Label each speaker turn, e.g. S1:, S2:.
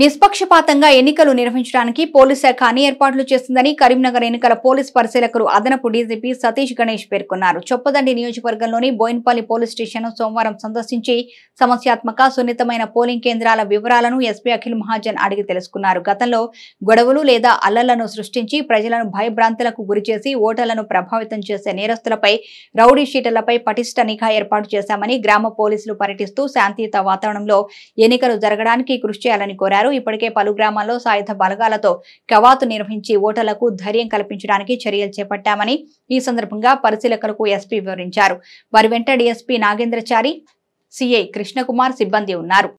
S1: నిష్పక్షపాతంగా ఎన్నికలు నిర్వహించడానికి పోలీస్ శాఖ అన్ని ఏర్పాట్లు చేస్తుందని కరీంనగర్ ఎన్నికల పోలీస్ పరిశీలకులు అదనపు డీజీపీ సతీష్ గణేష్ పేర్కొన్నారు చొప్పదండి నియోజకవర్గంలోని బోయిన్పల్లి పోలీస్ స్టేషన్ సోమవారం సందర్శించి సమస్యాత్మక సున్నితమైన పోలింగ్ కేంద్రాల వివరాలను ఎస్పీ అఖిల్ మహాజన్ అడిగి తెలుసుకున్నారు గతంలో గొడవలు లేదా అల్లలను సృష్టించి ప్రజలను భయభ్రాంతులకు గురిచేసి ఓటర్లను ప్రభావితం చేసే నేరస్తులపై రౌడీ షీటర్లపై పటిష్ట నిఘా ఏర్పాటు చేశామని గ్రామ పోలీసులు పర్యటిస్తూ శాంతియుత వాతావరణంలో ఎన్నికలు జరగడానికి కృషి చేయాలని కోరారు తెలిపారు ఇప్పటికే పలు గ్రామాల్లో సాయుధ బలగాలతో కవాతు నిర్వహించి ఓటర్లకు ధైర్యం కల్పించడానికి చర్యలు చేపట్టామని ఈ సందర్భంగా పరిశీలకులకు ఎస్పీ వివరించారు వారి వెంట డిఎస్పీ నాగేంద్రచారి సిఐ కృష్ణకుమార్ సిబ్బంది ఉన్నారు